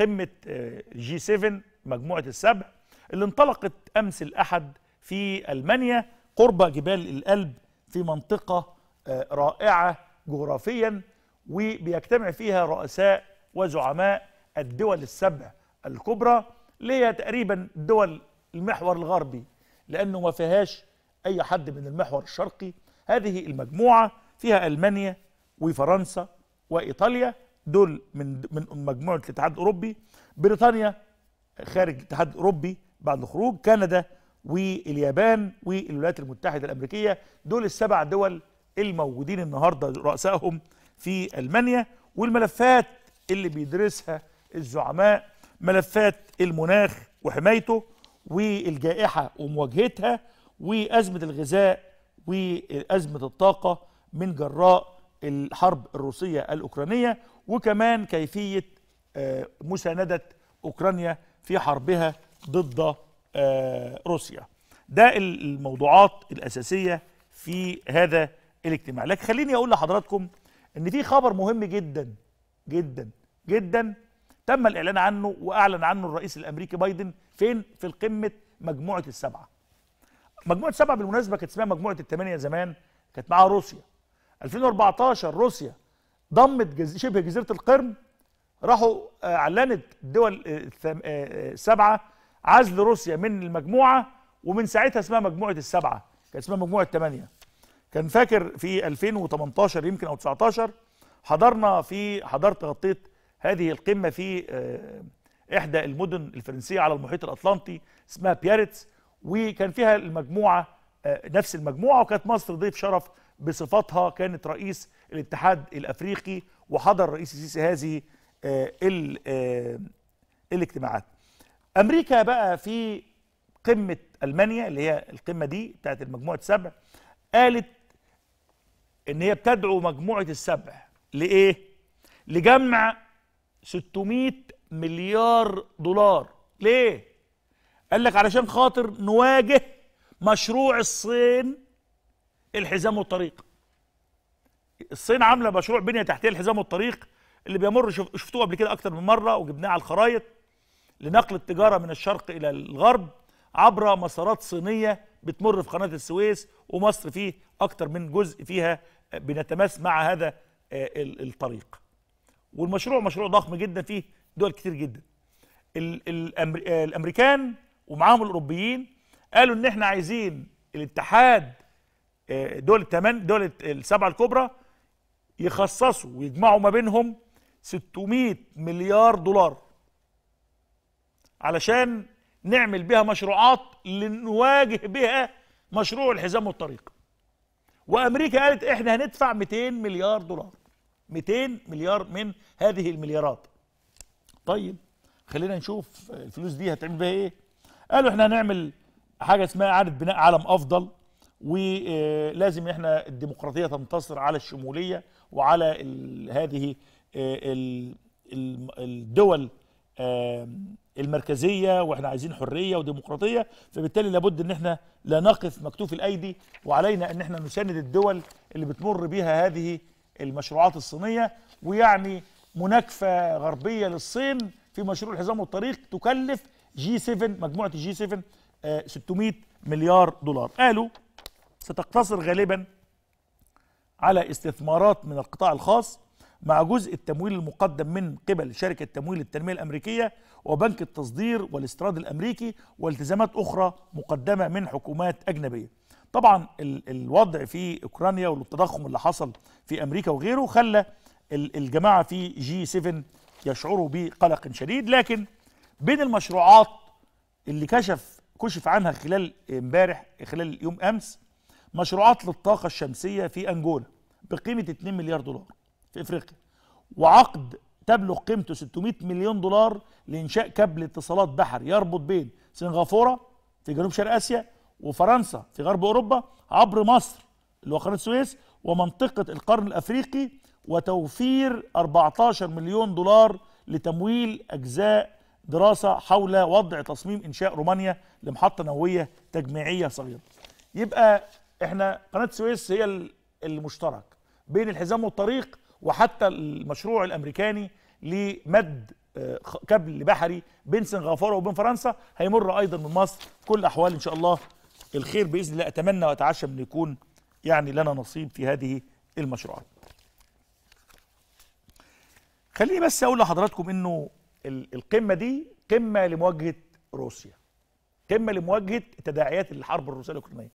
قمة جي آه، 7 مجموعة السبع اللي انطلقت أمس الأحد في ألمانيا قرب جبال الألب في منطقة آه، رائعة جغرافيا وبيجتمع فيها رؤساء وزعماء الدول السبع الكبرى اللي هي تقريبا دول المحور الغربي لأنه ما فيهاش أي حد من المحور الشرقي هذه المجموعة فيها ألمانيا وفرنسا وإيطاليا دول من من مجموعه الاتحاد الاوروبي بريطانيا خارج الاتحاد الاوروبي بعد الخروج كندا واليابان والولايات المتحده الامريكيه دول السبع دول الموجودين النهارده رؤسائهم في المانيا والملفات اللي بيدرسها الزعماء ملفات المناخ وحمايته والجائحه ومواجهتها وازمه الغذاء وازمه الطاقه من جراء الحرب الروسية الأوكرانية وكمان كيفية آه، مساندة أوكرانيا في حربها ضد آه، روسيا ده الموضوعات الأساسية في هذا الاجتماع لكن خليني أقول لحضراتكم أن في خبر مهم جدا جدا جدا تم الإعلان عنه وأعلن عنه الرئيس الأمريكي بايدن فين في القمة مجموعة السبعة مجموعة السبعة بالمناسبة كانت اسمها مجموعة الثمانية زمان كانت معاها روسيا 2014 روسيا ضمت جز... شبه جزيره القرم راحوا آه، اعلنت الدول آه، آه، السبعه عزل روسيا من المجموعه ومن ساعتها اسمها مجموعه السبعه كان اسمها مجموعه الثمانيه كان فاكر في 2018 يمكن او 19 حضرنا في حضرت غطيت هذه القمه في احدى المدن الفرنسيه على المحيط الاطلنطي اسمها بياريتس وكان فيها المجموعه نفس المجموعه وكانت مصر ضيف شرف بصفتها كانت رئيس الاتحاد الافريقي وحضر رئيس السيسي هذه آه، آه، الاجتماعات امريكا بقى في قمه المانيا اللي هي القمه دي بتاعت المجموعه السبع قالت ان هي بتدعو مجموعه السبع لايه لجمع 600 مليار دولار ليه قال لك علشان خاطر نواجه مشروع الصين الحزام والطريق الصين عامله مشروع بنيه تحتيه الحزام والطريق اللي بيمر شف... شفتوه قبل كده اكتر من مره وجبناه على الخرائط لنقل التجاره من الشرق الى الغرب عبر مسارات صينيه بتمر في قناه السويس ومصر فيه اكتر من جزء فيها بنتماس مع هذا آه، الطريق والمشروع مشروع ضخم جدا فيه دول كتير جدا آه، الامريكان ومعاهم الاوروبيين قالوا ان احنا عايزين الاتحاد آه، دول الثمان دول السبعه الكبرى يخصصوا ويجمعوا ما بينهم 600 مليار دولار علشان نعمل بها مشروعات لنواجه بها مشروع الحزام والطريق وامريكا قالت احنا هندفع 200 مليار دولار 200 مليار من هذه المليارات طيب خلينا نشوف الفلوس دي هتعمل بها ايه قالوا احنا هنعمل حاجه اسمها اعاده بناء عالم افضل ولازم احنا الديمقراطيه تنتصر على الشموليه وعلى هذه آه، الدول المركزيه واحنا عايزين حريه وديمقراطيه فبالتالي لابد ان احنا لا نقف مكتوف الايدي وعلينا ان احنا نساند الدول اللي بتمر بيها هذه المشروعات الصينيه ويعني مناكفه غربيه للصين في مشروع الحزام والطريق تكلف جي 7 مجموعه جي 7 600 مليار دولار قالوا ستقتصر غالبا على استثمارات من القطاع الخاص مع جزء التمويل المقدم من قبل شركة تمويل التنمية الأمريكية وبنك التصدير والاستيراد الأمريكي والتزامات أخرى مقدمة من حكومات أجنبية طبعا الوضع في أوكرانيا والتضخم اللي حصل في أمريكا وغيره خلى الجماعة في جي 7 يشعروا بقلق شديد لكن بين المشروعات اللي كشف كشف عنها خلال امبارح خلال يوم امس مشروعات للطاقة الشمسية في أنجولا بقيمة 2 مليار دولار في إفريقيا وعقد تبلغ قيمته 600 مليون دولار لإنشاء كابل اتصالات بحري يربط بين سنغافورة في جنوب شرق آسيا وفرنسا في غرب أوروبا عبر مصر اللي هو قناة السويس ومنطقة القرن الأفريقي وتوفير 14 مليون دولار لتمويل أجزاء دراسة حول وضع تصميم إنشاء رومانيا لمحطة نووية تجميعية صغيرة يبقى احنا قناه السويس هي المشترك بين الحزام والطريق وحتى المشروع الامريكاني لمد آه، كابل بحري بين سنغافوره وبين فرنسا هيمر ايضا من مصر كل احوال ان شاء الله الخير باذن الله اتمنى واتعشى ان يكون يعني لنا نصيب في هذه المشروعات خليني بس اقول لحضراتكم انه القمه دي قمه لمواجهه روسيا قمه لمواجهه تداعيات الحرب الروسيه الاوكرانيه